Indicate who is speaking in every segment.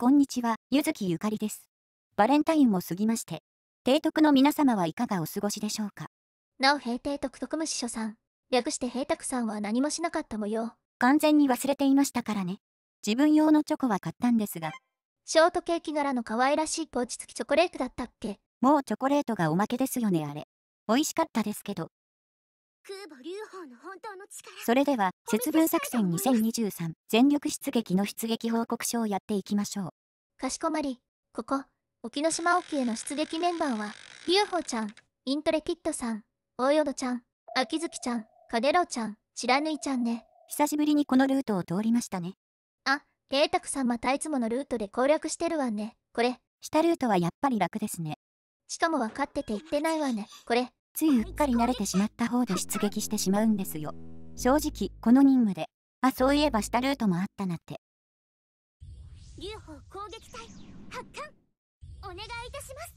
Speaker 1: こんにちは、ゆずきゆかりです。バレンタインも過ぎまして、提督の皆様はいかがお過ごしでしょうか。なお平定督特務司書さん、略して平拓さんは何もしなかった模様。完全に忘れていましたからね。自分用のチョコは買ったんですが。ショートケーキ柄の可愛らしいポーチ付きチョコレートだったっけもうチョコレートがおまけですよねあれ。美味しかったですけど、それでは節分作戦2023全力出撃の出撃報告書をやっていきましょう
Speaker 2: かしこまりここ沖ノ島沖への出撃メンバーは u f ちゃんイントレキッドさん大淀ちゃん秋月ちゃんカデロちゃん白縫ちゃんね久しぶりにこのルートを通りましたねあ麗拓さんまたいつものルートで攻略してるわねこれ下ルートはやっぱり楽ですねしかも分かってて言ってないわねこれついうっかり慣れてしまった方で出撃してし
Speaker 1: まうんですよ。正直、この任務で、あ、そういえばしたルートもあったなって。流砲攻撃隊発艦お願いいたします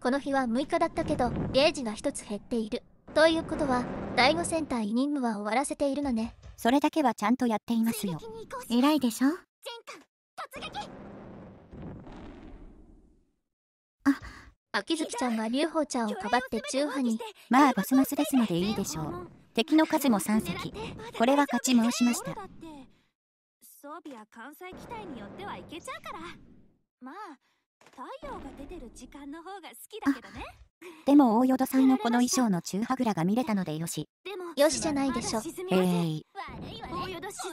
Speaker 2: この日は6日だったけどゲージが1つ減っているということは第5戦隊任務は終わらせているのねそれだけはちゃんとやっていますよ偉いでしょ前巻突撃あ秋月ちゃんが流宝ちゃんをかばって中波に
Speaker 1: まあボスマスですのでいいでしょう敵の数も3隻これは勝ち回しました
Speaker 2: 装備や関西機体によってはいけちゃうからまあ太陽が出てる時間の方が好きだけどね
Speaker 1: でも大淀さんのこの衣装の中ハグラが見れたのでよしでもよしじゃないでしょへえー、
Speaker 2: 大淀沈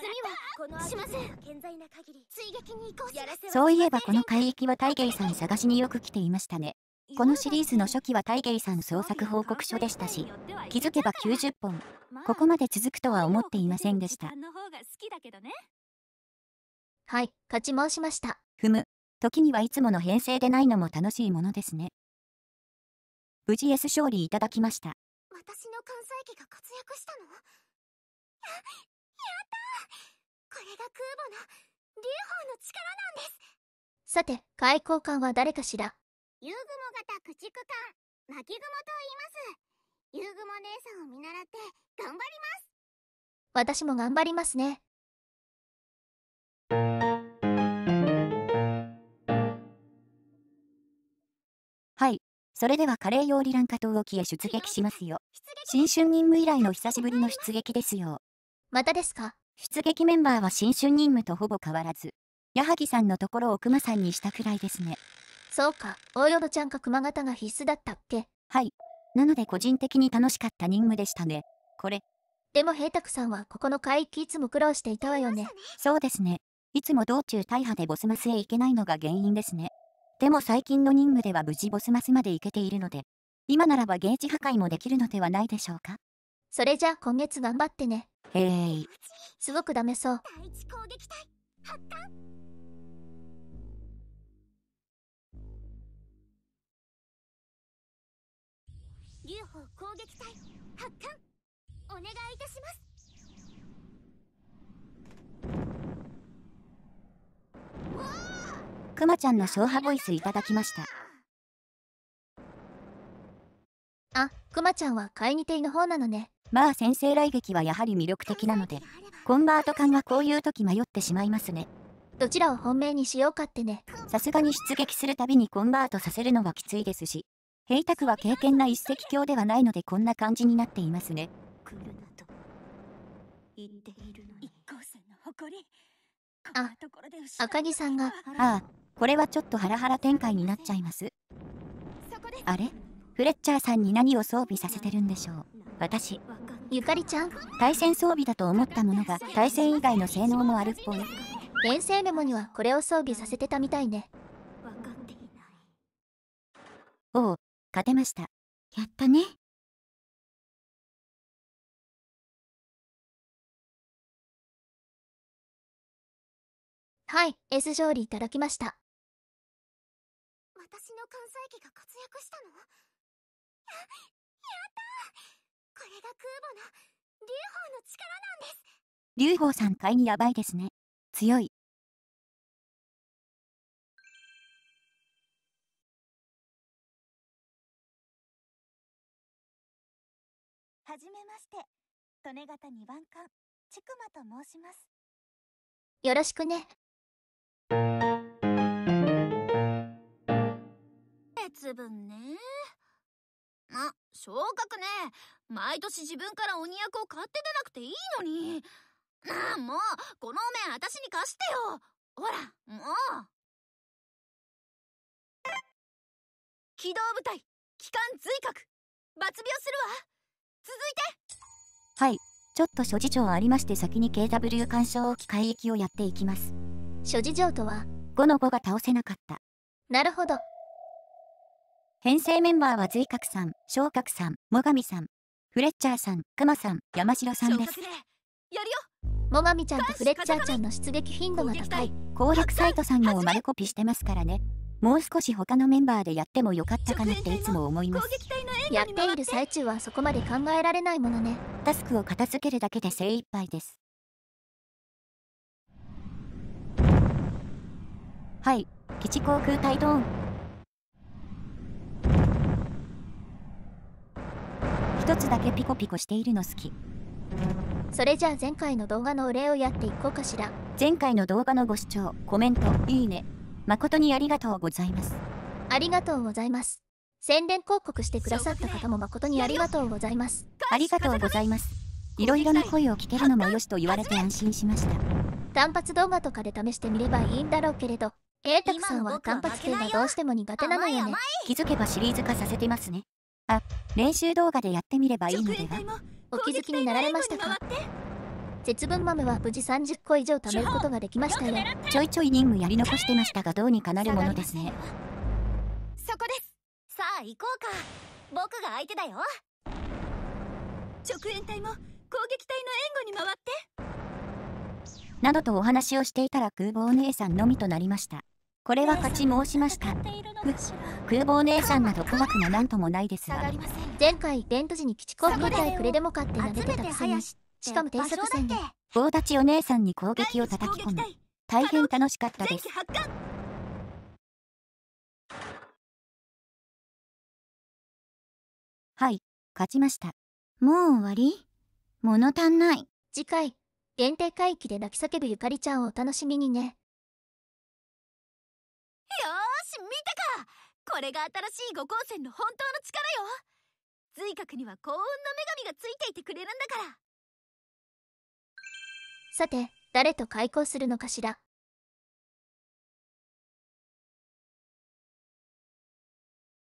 Speaker 2: みはしません健在な限り
Speaker 1: 追撃にこうそういえばこの海域は大イさん探しによく来ていましたねこのシリーズの初期はタイゲイさん創作報告書でしたし、気づけば90本、ここまで続くとは思っていませんでした。はい、勝ち申しました。ふむ、時にはいつもの編成でないのも楽しいものですね。無事 S 勝利いただきました。私の関西機が活躍したのや、や
Speaker 2: ったこれが空母の、流砲の力なんですさて、開口艦は誰かしらユーグモ型駆逐艦、巻雲と言います。ユーグモ姉さんを見習って頑張ります。私も頑張りますね。
Speaker 1: はい。それではカレー用リランカ島沖へ出撃しますよ。新春任務以来の久しぶりの出撃ですよ。またですか出撃メンバーは新春任務とほぼ変わらず、矢作さんのところを熊さんにしたくらいですね。そうか、大淀ちゃんか熊型が必須だったっけはい。なので個人的に楽しかった任務でしたね。これ。でも平卓さんはここの海域いつも苦労していたわよね。そうですね。いつも道中大破でボスマスへ行けないのが原因ですね。でも最近の任務では無事ボスマスまで行けているので、今ならばゲージ破壊もできるのではないでしょうか。
Speaker 2: それじゃあ今月頑張ってね。へえすごくダメそう。第一攻撃隊発艦
Speaker 3: 龍砲攻撃隊発艦
Speaker 1: お願いいたしますくまちゃんの勝波ボイスいただきました
Speaker 2: あくまちゃんは買いに手の方なのね
Speaker 1: まあ先生来劇はやはり魅力的なのでコンバート艦はこういう時迷ってしまいますねどちらを本命にしようかってねさすがに出撃するたびにコンバートさせるのはきついですし平たは経験な一石橋ではないのでこんな感じになっていますね来るなと言っているのに一の誇りあ、赤木さんがああ、これはちょっとハラハラ展開になっちゃいますあれフレッチャーさんに何を装備させてるんでしょう私ゆかりちゃん対戦装備だと思ったものが対戦以外の性能もあるっぽい
Speaker 2: 遠征メモにはこれを装備させてたみたいね
Speaker 3: おお勝てましたやったね
Speaker 2: はい S 勝利いただきました私の関西機が活躍した
Speaker 3: のややったこれが空母の劉邦の力なんです
Speaker 1: 劉邦さん買いにやばいですね
Speaker 3: 強いはじめ
Speaker 1: まして利根方二番館ちくまと申します
Speaker 2: よろしくね節分ねあ昇格ね毎年自分から鬼役を買って出なくていいのになあもうこのお面私に貸
Speaker 3: してよほらもう
Speaker 2: 機動部隊機関髄核罰病するわ続いて
Speaker 1: はいちょっと諸事情ありまして先に KW 干渉機械域をやっていきます諸事情とは5の5が倒せなかったなるほど編成メンバーは随角さん昇格さん最上さんフレッチャーさん熊さん山城さんですや
Speaker 2: るよ最上ちゃんとフレッチャーちゃんの出撃頻度が高い
Speaker 1: 攻略サイトさんも丸コピしてますからねもう少し他のメンバーでやってもよかったかなっていつも思います
Speaker 2: やっている最中はそこまで考えられないものね
Speaker 1: タスクを片付けるだけで精一杯ですはい基地航空隊ドーン一つだけピコピコしているの好きそれじゃあ前回の動画のお礼をやっていこうかしら前回の動画のご視聴コメントいいね誠にありがとうございます。ありがとうご
Speaker 2: ざいます。宣伝広告してくださった方も誠にありがとうございます。ありがとうございます。
Speaker 1: いろいろな声を聞けるのもよしと言われて安心しました。
Speaker 2: 単発動画とかで試してみればいいんだろうけれど、エータクさんは単発系がどうしても苦手なのよね。
Speaker 1: 気づけばシリーズ化させてますね。あ、練習動画でやってみればいいのでは
Speaker 2: お気づきになられましたか節分豆は無事30個以上貯
Speaker 1: めることができましたよちょいちょい任務やり残してましたがどうにかなるものですねそこですさあ行こうか僕が相手だよ直援隊も攻撃隊の援護に回ってなどとお話をしていたら空母お姉さんのみとなりましたこれは勝ち申しました空母お姉さんなど怖くも何ともないですが前回イベント時に基地コンピーターくれでもかって投げてたくせに
Speaker 2: しかも低速戦
Speaker 1: 棒立ちお姉さんに攻撃を叩き込む大変楽しかったです
Speaker 2: はい勝ちましたもう終わり物足んない次回限定回帰で泣き叫ぶゆかりちゃんをお楽しみにねよし見たかこれが新しい五光線の本当の力よ髄核には幸運の女神がついていて
Speaker 1: くれるんだから
Speaker 2: さて誰と開校するのかし
Speaker 3: ら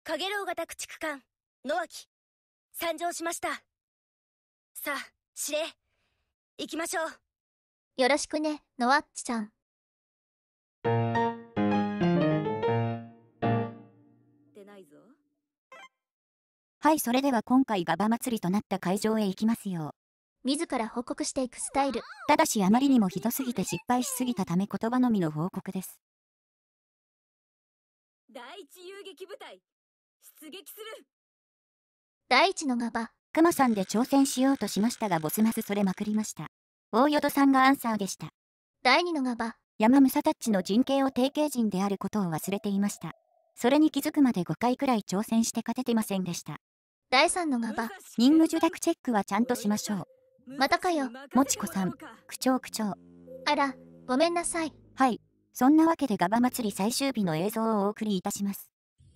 Speaker 3: 影楼型駆逐艦アキ、参上しました
Speaker 2: さあ司令行きましょうよろしくねノアッチちゃん
Speaker 1: 出ないぞはいそれでは今回ガバ祭りとなった会場へ行きますよ自ら報告していくスタイル。ただしあまりにもひどすぎて失敗しすぎたため言葉のみの報告です。
Speaker 3: 第一遊撃部隊、出撃する
Speaker 1: 第一の馬場。クマさんで挑戦しようとしましたがボスマスそれまくりました。大淀さんがアンサーでした。第二の馬場。山武サタッチの人形を定型人であることを忘れていました。それに気づくまで5回くらい挑戦して勝ててませんでした。第3の馬場任務受諾チェックはちゃんとしましょうまたかよ。もちこさん。区長区長。あら、ごめんなさい。はい。そんなわけでガバ祭り最終日の映像をお送りいたします。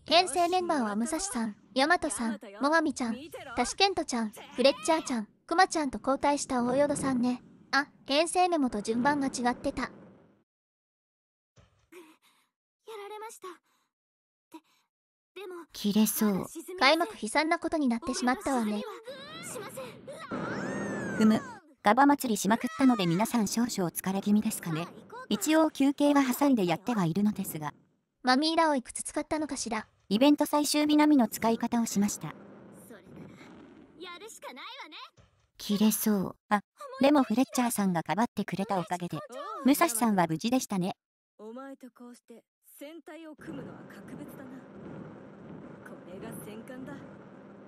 Speaker 2: 編成メンバーは武蔵さん、大和さん、もがみちゃん、タシケントちゃん、フレッチャーちゃん、くまちゃんと交代した大淀さんね。あ、編成メモと順番が違ってた。やられました。でも、切れそう。開幕悲惨なことになってしまったわね。
Speaker 1: ふむ。ガバ祭りしまくったので皆さん少々疲れ気味ですかね。一応休憩は挟んでやってはいるのですが。マミーラをいくつ使ったのかしら。イベント最終日並みの使い方をしました。それなら、
Speaker 2: やるしかないわね。
Speaker 1: 切れそう。あ、でもフレッチャーさんがかばってくれたおかげで、武蔵さんは無事でしたね。
Speaker 3: お前とこうして戦隊を組むのは格別だな。これが戦
Speaker 1: 艦だ。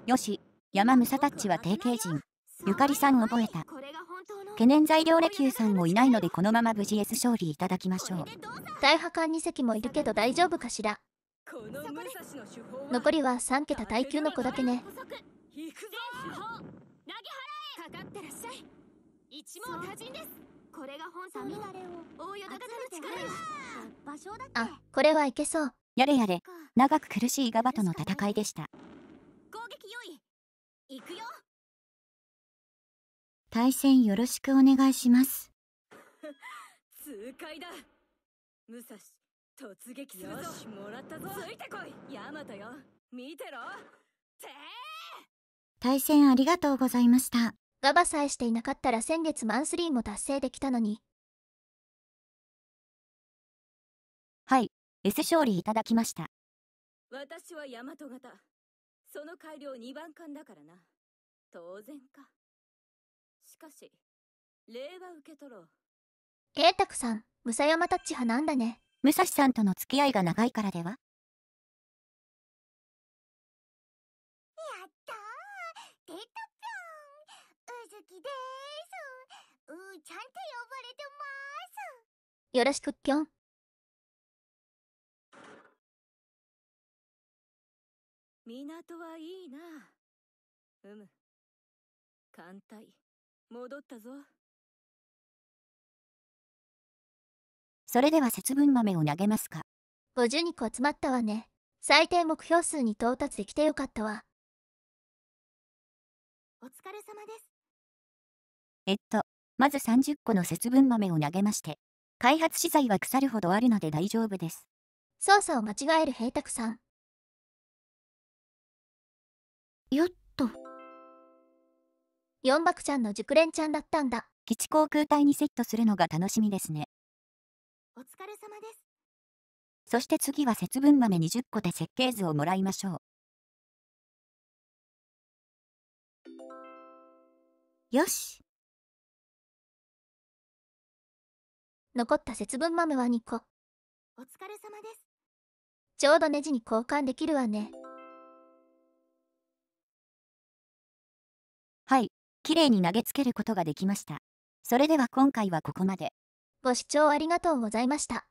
Speaker 1: よし、山武蔵タッチは定型人。ゆかりさん覚えた。懸念材料レキューさんもいないのでこのまま無事 S 勝利いただ
Speaker 2: きましょう。大破艦2隻もいるけど大丈夫かしら。残りは3桁耐久の子だけね。っこれ
Speaker 1: あこれはいけそうやれやれ長く苦しいガバとの戦いでした攻撃用意行くよ対戦よろしくお願いします
Speaker 3: 痛快だ武蔵突撃するぞしもらったぞついてこいヤマトよ見てろて
Speaker 2: 対戦ありがとうございましたガバさえしていなかったら先月マンスリーも達成できたのにはい S 勝利いただきました
Speaker 3: 私はヤマト型その改良2番艦だからな当然かしかし礼は受け取ろう
Speaker 2: 栄太さん武蔵山タッチ派なんだね武蔵さんとの付き合いが長いからではやったー出たぴょんうずきですうーちゃんって呼ばれてま
Speaker 3: すよろしくぴょん港はいいなうむ艦隊戻ったぞ
Speaker 1: それでは節分豆を投げますか
Speaker 2: 52個集まったわね最低目標数に到達できてよかったわ
Speaker 1: お疲れ様ですえっとまず30個の節分豆を投げまして開発資材は腐るほどあるので大丈夫です操作を間違える平卓さん
Speaker 2: よっと。四爆ちゃんの熟練ちゃんだったんだ。基地航空隊にセットするのが楽しみですね。お疲れ
Speaker 1: 様です。そして次は節分豆20個で設計図をもらいま
Speaker 3: しょう。よし。残った節分
Speaker 2: 豆は2個。お疲れ様です。ちょうどネジに交換できるわね。はい、綺麗
Speaker 3: に
Speaker 1: 投げつけることができました。それでは今回はここまで。
Speaker 2: ご視聴ありがとうございました。